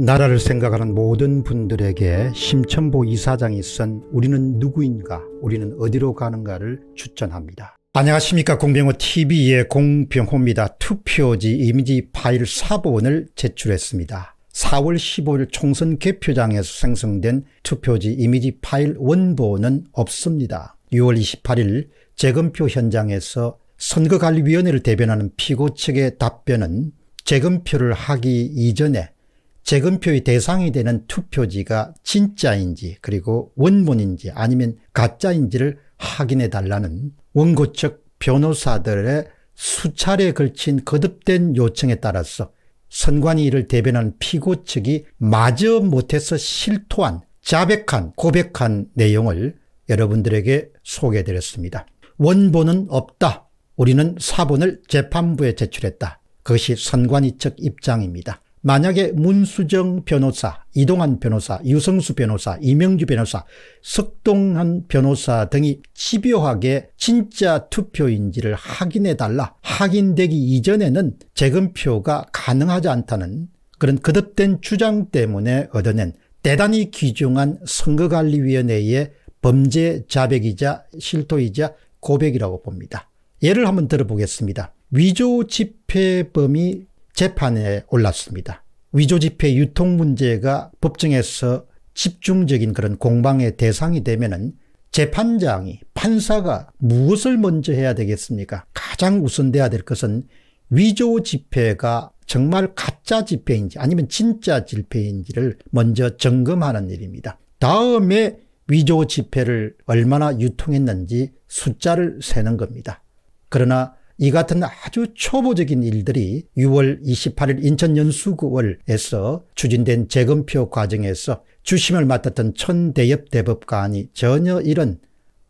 나라를 생각하는 모든 분들에게 심천보 이사장이 쓴 우리는 누구인가 우리는 어디로 가는가를 추천합니다. 안녕하십니까 공병호TV의 공병호입니다. 투표지 이미지 파일 4번을 제출했습니다. 4월 15일 총선 개표장에서 생성된 투표지 이미지 파일 원본은 없습니다. 6월 28일 재검표 현장에서 선거관리위원회를 대변하는 피고 측의 답변은 재검표를 하기 이전에 재검표의 대상이 되는 투표지가 진짜인지 그리고 원본인지 아니면 가짜인지를 확인해 달라는 원고 측 변호사들의 수차례에 걸친 거듭된 요청에 따라서 선관위 이를 대변한 피고 측이 마저 못해서 실토한 자백한 고백한 내용을 여러분들에게 소개해드렸습니다. 원본은 없다. 우리는 사본을 재판부에 제출했다. 그것이 선관위 측 입장입니다. 만약에 문수정 변호사, 이동환 변호사, 유성수 변호사, 이명주 변호사, 석동한 변호사 등이 집요하게 진짜 투표인지를 확인해달라 확인되기 이전에는 재검표가 가능하지 않다는 그런 거듭된 주장 때문에 얻어낸 대단히 귀중한 선거관리위원회의 범죄 자백이자 실토이자 고백이라고 봅니다. 예를 한번 들어보겠습니다. 위조 집회범이 재판에 올랐습니다. 위조지폐 유통 문제가 법정에서 집중적인 그런 공방의 대상이 되면은 재판장이 판사가 무엇을 먼저 해야 되겠습니까? 가장 우선돼야 될 것은 위조 지폐가 정말 가짜 지폐인지 아니면 진짜 지폐인지를 먼저 점검하는 일입니다. 다음에 위조 지폐를 얼마나 유통했는지 숫자를 세는 겁니다. 그러나 이 같은 아주 초보적인 일들이 6월 28일 인천 연수구월에서 추진된 재검표 과정에서 주심을 맡았던 천대엽 대법관이 전혀 이런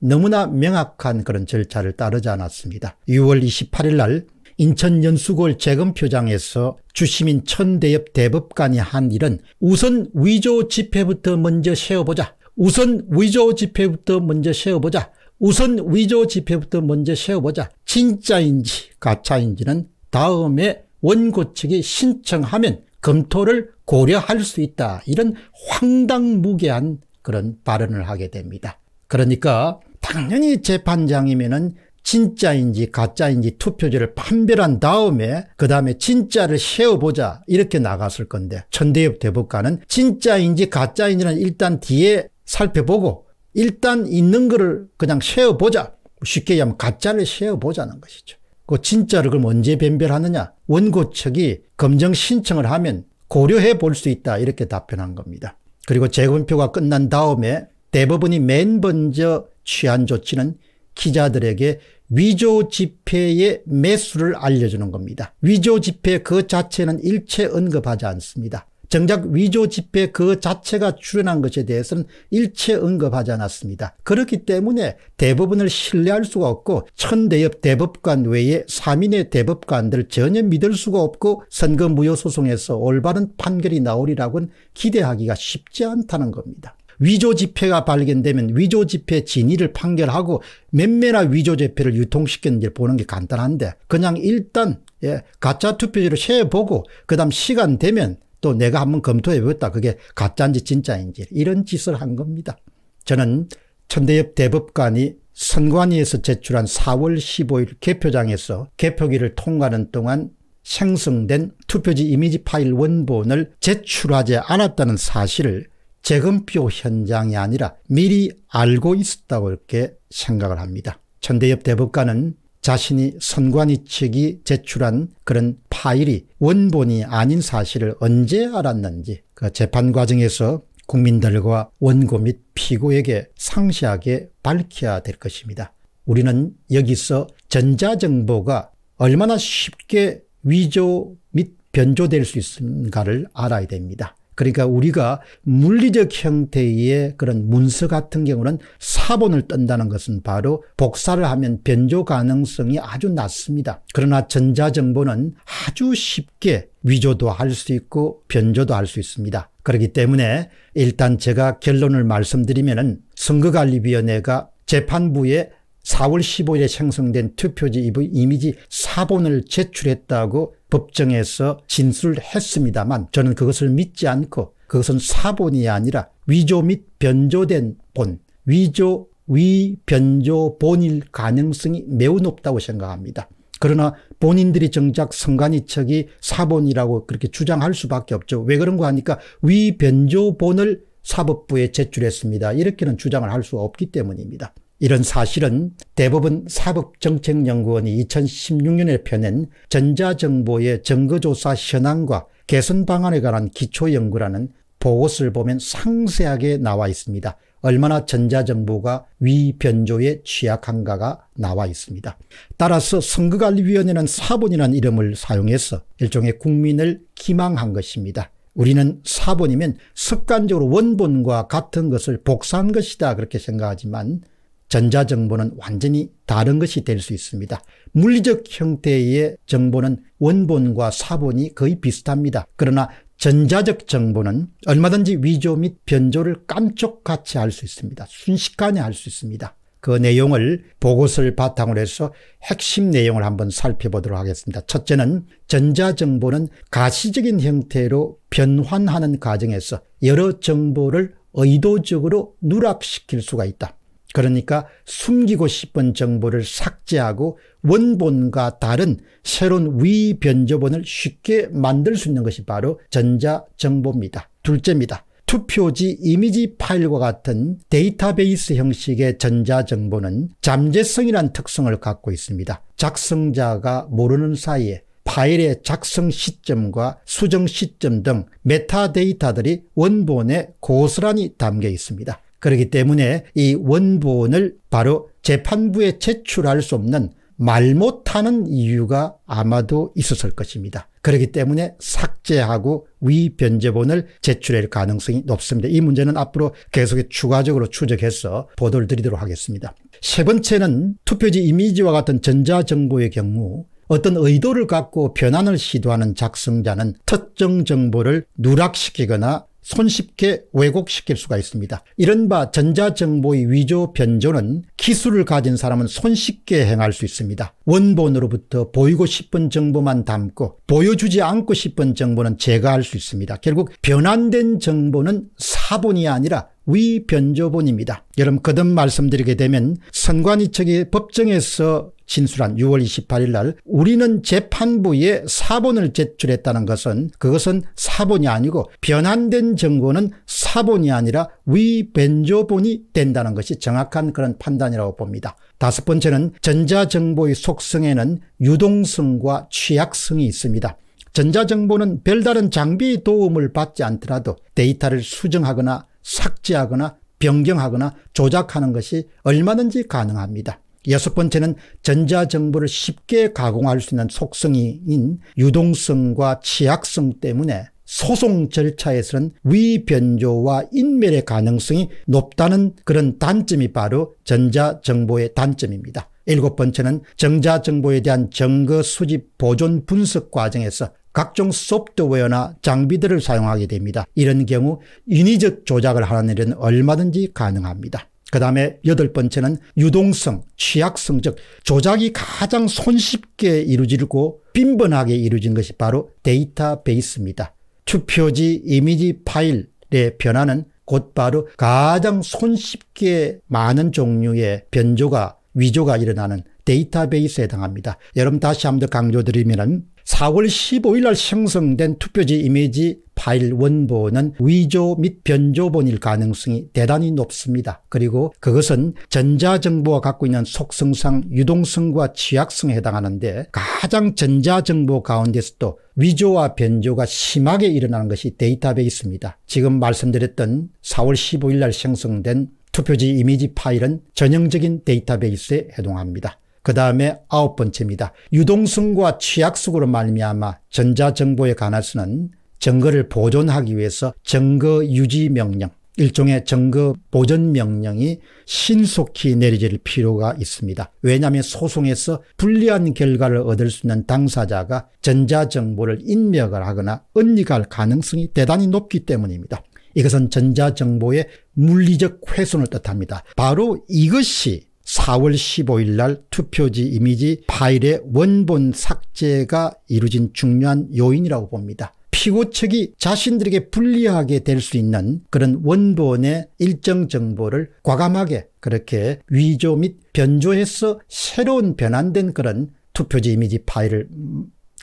너무나 명확한 그런 절차를 따르지 않았습니다. 6월 28일 날 인천 연수골 재검표장에서 주심인 천대엽 대법관이 한 일은 우선 위조 집회부터 먼저 세워보자. 우선 위조 지폐부터 먼저 세워보자. 우선 위조 지폐부터 먼저 세워보자. 진짜인지 가짜인지는 다음에 원고 측이 신청하면 검토를 고려할 수 있다. 이런 황당무계한 그런 발언을 하게 됩니다. 그러니까 당연히 재판장이면은 진짜인지 가짜인지 투표지를 판별한 다음에 그 다음에 진짜를 세워보자 이렇게 나갔을 건데 천대엽 대법관은 진짜인지 가짜인지는 일단 뒤에 살펴보고 일단 있는 거를 그냥 세어보자. 쉽게 얘기하면 가짜를 세어보자는 것이죠. 그 진짜를 그럼 언제 변별하느냐? 원고 측이 검정 신청을 하면 고려해 볼 수 있다 이렇게 답변한 겁니다. 그리고 재검표가 끝난 다음에 대법원이 맨 먼저 취한 조치는 기자들에게 위조 지폐의 매수를 알려주는 겁니다. 위조 지폐 그 자체는 일체 언급하지 않습니다. 정작 위조 지폐 그 자체가 출연한 것에 대해서는 일체 언급하지 않았습니다. 그렇기 때문에 대법원을 신뢰할 수가 없고 천대엽 대법관 외에 3인의 대법관들 전혀 믿을 수가 없고 선거 무효 소송에서 올바른 판결이 나오리라고는 기대하기가 쉽지 않다는 겁니다. 위조 지폐가 발견되면 위조 지폐 진위를 판결하고 몇매나 위조 지폐를 유통시켰는지 보는 게 간단한데 그냥 일단 예, 가짜 투표지를 세보고 그다음 시간 되면 또 내가 한번 검토해 보겠다. 그게 가짜인지 진짜인지 이런 짓을 한 겁니다. 저는 천대엽 대법관이 선관위에서 제출한 4월 15일 개표장에서 개표기를 통과하는 동안 생성된 투표지 이미지 파일 원본을 제출하지 않았다는 사실을 재검표 현장이 아니라 미리 알고 있었다고 이렇게 생각을 합니다. 천대엽 대법관은 자신이 선관위측이 제출한 그런 파일이 원본이 아닌 사실을 언제 알았는지 그 재판 과정에서 국민들과 원고 및 피고에게 상세하게 밝혀야 될 것입니다. 우리는 여기서 전자정보가 얼마나 쉽게 위조 및 변조될 수 있는가를 알아야 됩니다. 그러니까 우리가 물리적 형태의 그런 문서 같은 경우는 사본을 뜬다는 것은 바로 복사를 하면 변조 가능성이 아주 낮습니다. 그러나 전자정보는 아주 쉽게 위조도 할 수 있고 변조도 할 수 있습니다. 그렇기 때문에 일단 제가 결론을 말씀드리면 은 선거관리위원회가 재판부에 4월 15일에 생성된 투표지 이미지 사본을 제출했다고 법정에서 진술했습니다만 저는 그것을 믿지 않고 그것은 사본이 아니라 위조 및 변조된 본, 위조, 위변조본일 가능성이 매우 높다고 생각합니다. 그러나 본인들이 정작 성관이 척이 사본이라고 그렇게 주장할 수밖에 없죠. 왜 그런가 하니까 위변조본을 사법부에 제출했습니다. 이렇게는 주장을 할 수 없기 때문입니다. 이런 사실은 대법원 사법정책연구원이 2016년에 펴낸 전자정보의 증거조사 현황과 개선 방안에 관한 기초연구라는 보고서를 보면 상세하게 나와 있습니다. 얼마나 전자정보가 위변조에 취약한가가 나와 있습니다. 따라서 선거관리위원회는 사본이라는 이름을 사용해서 일종의 국민을 기망한 것입니다. 우리는 사본이면 습관적으로 원본과 같은 것을 복사한 것이다 그렇게 생각하지만 전자정보는 완전히 다른 것이 될 수 있습니다. 물리적 형태의 정보는 원본과 사본이 거의 비슷합니다. 그러나 전자적 정보는 얼마든지 위조 및 변조를 깜짝같이 할 수 있습니다. 순식간에 할 수 있습니다. 그 내용을 보고서를 바탕으로 해서 핵심 내용을 한번 살펴보도록 하겠습니다. 첫째는 전자정보는 가시적인 형태로 변환하는 과정에서 여러 정보를 의도적으로 누락시킬 수가 있다. 그러니까 숨기고 싶은 정보를 삭제하고 원본과 다른 새로운 위변조본을 쉽게 만들 수 있는 것이 바로 전자정보입니다. 둘째입니다. 투표지 이미지 파일과 같은 데이터베이스 형식의 전자정보는 잠재성이란 특성을 갖고 있습니다. 작성자가 모르는 사이에 파일의 작성 시점과 수정 시점 등 메타데이터들이 원본에 고스란히 담겨 있습니다. 그렇기 때문에 이 원본을 바로 재판부에 제출할 수 없는 말 못하는 이유가 아마도 있었을 것입니다. 그렇기 때문에 삭제하고 위변제본을 제출할 가능성이 높습니다. 이 문제는 앞으로 계속 추가적으로 추적해서 보도를 드리도록 하겠습니다. 세 번째는 투표지 이미지와 같은 전자정보의 경우 어떤 의도를 갖고 변환을 시도하는 작성자는 특정 정보를 누락시키거나 손쉽게 왜곡시킬 수가 있습니다. 이른바 전자정보의 위조 변조는 기술을 가진 사람은 손쉽게 행할 수 있습니다. 원본으로부터 보이고 싶은 정보만 담고 보여주지 않고 싶은 정보는 제거할 수 있습니다. 결국 변환된 정보는 사본이 아니라 위변조본입니다. 여러분 거듭 말씀드리게 되면 선관위 측이 법정에서 신술한 6월 28일 날 우리는 재판부에 사본을 제출했다는 것은 그것은 사본이 아니고 변환된 정고는 사본이 아니라 위변조본이 된다는 것이 정확한 그런 판단이라고 봅니다. 다섯 번째는 전자정보의 속성에는 유동성과 취약성이 있습니다. 전자정보는 별다른 장비의 도움을 받지 않더라도 데이터를 수정하거나 삭제하거나 변경하거나 조작하는 것이 얼마든지 가능합니다. 여섯 번째는 전자정보를 쉽게 가공할 수 있는 속성인 유동성과 취약성 때문에 소송 절차에서는 위변조와 인멸의 가능성이 높다는 그런 단점이 바로 전자정보의 단점입니다. 일곱 번째는 전자정보에 대한 증거 수집 보존 분석 과정에서 각종 소프트웨어나 장비들을 사용하게 됩니다. 이런 경우 인위적 조작을 하는 일은 얼마든지 가능합니다. 그 다음에 여덟 번째는 유동성, 취약성 즉 조작이 가장 손쉽게 이루어지고 빈번하게 이루어진 것이 바로 데이터베이스입니다. 투표지, 이미지 파일의 변화는 곧바로 가장 손쉽게 많은 종류의 변조가 위조가 일어나는 데이터베이스에 해당합니다. 여러분 다시 한번 강조드리면 4월 15일 날 생성된 투표지 이미지 파일 원본은 위조 및 변조본일 가능성이 대단히 높습니다. 그리고 그것은 전자정보가 갖고 있는 속성상 유동성과 취약성에 해당하는데 가장 전자정보 가운데서도 위조와 변조가 심하게 일어나는 것이 데이터베이스입니다. 지금 말씀드렸던 4월 15일 날 생성된 투표지 이미지 파일은 전형적인 데이터베이스에 해당합니다. 그 다음에 아홉 번째입니다. 유동성과 취약수으로 말미암아 전자정보에 관할 수는 증거를 보존하기 위해서 증거 유지 명령, 일종의 증거 보존 명령이 신속히 내려질 필요가 있습니다. 왜냐하면 소송에서 불리한 결과를 얻을 수 있는 당사자가 전자정보를 인멸을 하거나 언닉할 가능성이 대단히 높기 때문입니다. 이것은 전자정보의 물리적 훼손을 뜻합니다. 바로 이것이 4월 15일 날 투표지 이미지 파일의 원본 삭제가 이루어진 중요한 요인이라고 봅니다. 피고 측이 자신들에게 불리하게 될 수 있는 그런 원본의 일정 정보를 과감하게 그렇게 위조 및 변조해서 새로운 변환된 그런 투표지 이미지 파일을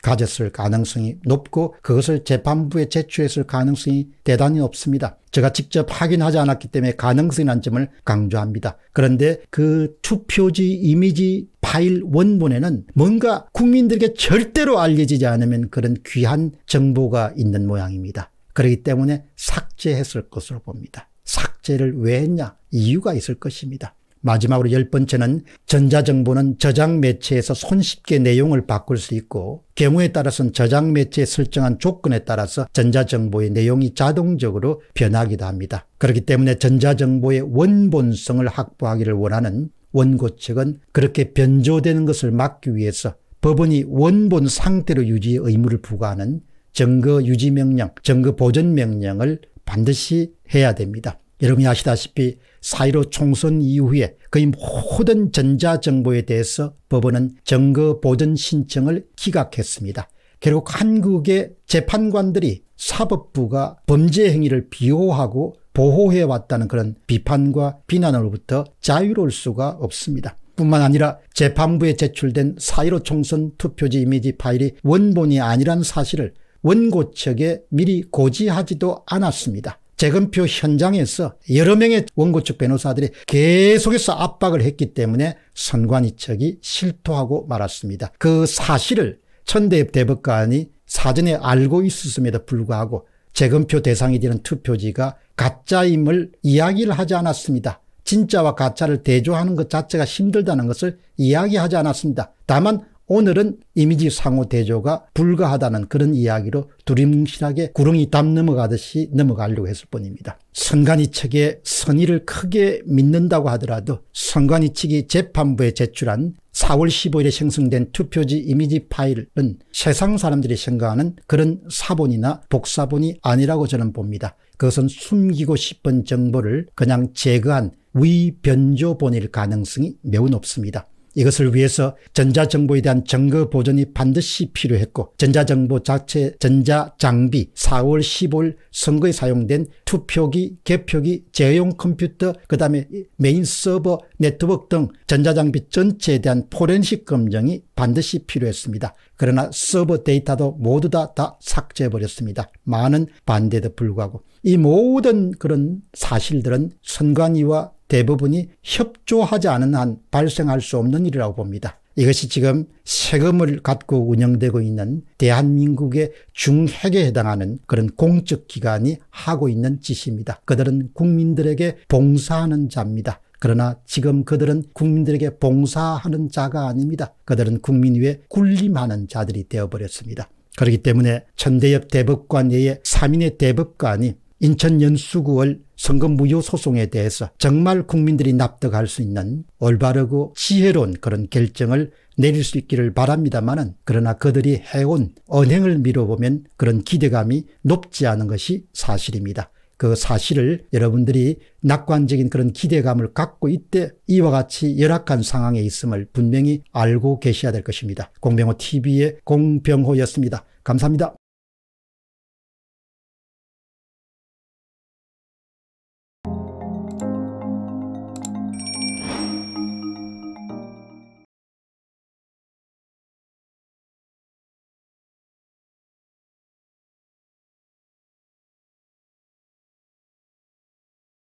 가졌을 가능성이 높고 그것을 재판부에 제출했을 가능성이 대단히 높습니다. 제가 직접 확인하지 않았기 때문에 가능성이라는 점을 강조합니다. 그런데 그 투표지 이미지 파일 원본에는 뭔가 국민들에게 절대로 알려지지 않으면 그런 귀한 정보가 있는 모양입니다. 그렇기 때문에 삭제했을 것으로 봅니다. 삭제를 왜 했냐? 이유가 있을 것입니다. 마지막으로 열 번째는 전자정보는 저장 매체에서 손쉽게 내용을 바꿀 수 있고 경우에 따라서는 저장 매체에 설정한 조건에 따라서 전자정보의 내용이 자동적으로 변하기도 합니다. 그렇기 때문에 전자정보의 원본성을 확보하기를 원하는 원고 측은 그렇게 변조되는 것을 막기 위해서 법원이 원본 상태로 유지의 의무를 부과하는 증거 유지 명령, 증거 보존 명령을 반드시 해야 됩니다. 여러분이 아시다시피 사이로 총선 이후에 거의 모든 전자정보에 대해서 법원은 증거보전 신청을 기각했습니다. 결국 한국의 재판관들이 사법부가 범죄 행위를 비호하고 보호해왔다는 그런 비판과 비난으로부터 자유로울 수가 없습니다. 뿐만 아니라 재판부에 제출된 사이로 총선 투표지 이미지 파일이 원본이 아니란 사실을 원고 측에 미리 고지하지도 않았습니다. 재검표 현장에서 여러 명의 원고 측 변호사들이 계속해서 압박을 했기 때문에 선관위 측이 실토하고 말았습니다. 그 사실을 천대 대법관이 사전에 알고 있었음에도 불구하고 재검표 대상이 되는 투표지가 가짜임을 이야기를 하지 않았습니다. 진짜와 가짜를 대조하는 것 자체가 힘들다는 것을 이야기하지 않았습니다. 다만 오늘은 이미지 상호 대조가 불가하다는 그런 이야기로 두림실하게 구렁이 담 넘어가듯이 넘어가려고 했을 뿐입니다. 선관위 측의 선의를 크게 믿는다고 하더라도 선관위 측이 재판부에 제출한 4월 15일에 생성된 투표지 이미지 파일은 세상 사람들이 생각하는 그런 사본이나 복사본이 아니라고 저는 봅니다. 그것은 숨기고 싶은 정보를 그냥 제거한 위변조본일 가능성이 매우 높습니다. 이것을 위해서 전자정보에 대한 증거 보존이 반드시 필요했고 전자정보 자체 전자장비 4월 15일 선거에 사용된 투표기, 개표기, 재용 컴퓨터, 그 다음에 메인 서버, 네트워크 등 전자장비 전체에 대한 포렌식 검증이 반드시 필요했습니다. 그러나 서버 데이터도 모두 다, 다 삭제해버렸습니다. 많은 반대도 불구하고 이 모든 그런 사실들은 선관위와 대부분이 협조하지 않은 한 발생할 수 없는 일이라고 봅니다. 이것이 지금 세금을 갖고 운영되고 있는 대한민국의 중핵에 해당하는 그런 공적기관이 하고 있는 짓입니다. 그들은 국민들에게 봉사하는 자입니다. 그러나 지금 그들은 국민들에게 봉사하는 자가 아닙니다. 그들은 국민 위에 군림하는 자들이 되어버렸습니다. 그렇기 때문에 천대엽 대법관 외에 3인의 대법관이 인천 연수구월 선거 무효 소송에 대해서 정말 국민들이 납득할 수 있는 올바르고 지혜로운 그런 결정을 내릴 수 있기를 바랍니다만은 그러나 그들이 해온 언행을 미뤄보면 그런 기대감이 높지 않은 것이 사실입니다. 그 사실을 여러분들이 낙관적인 그런 기대감을 갖고 있때 이와 같이 열악한 상황에 있음을 분명히 알고 계셔야 될 것입니다. 공병호 TV의 공병호였습니다. 감사합니다.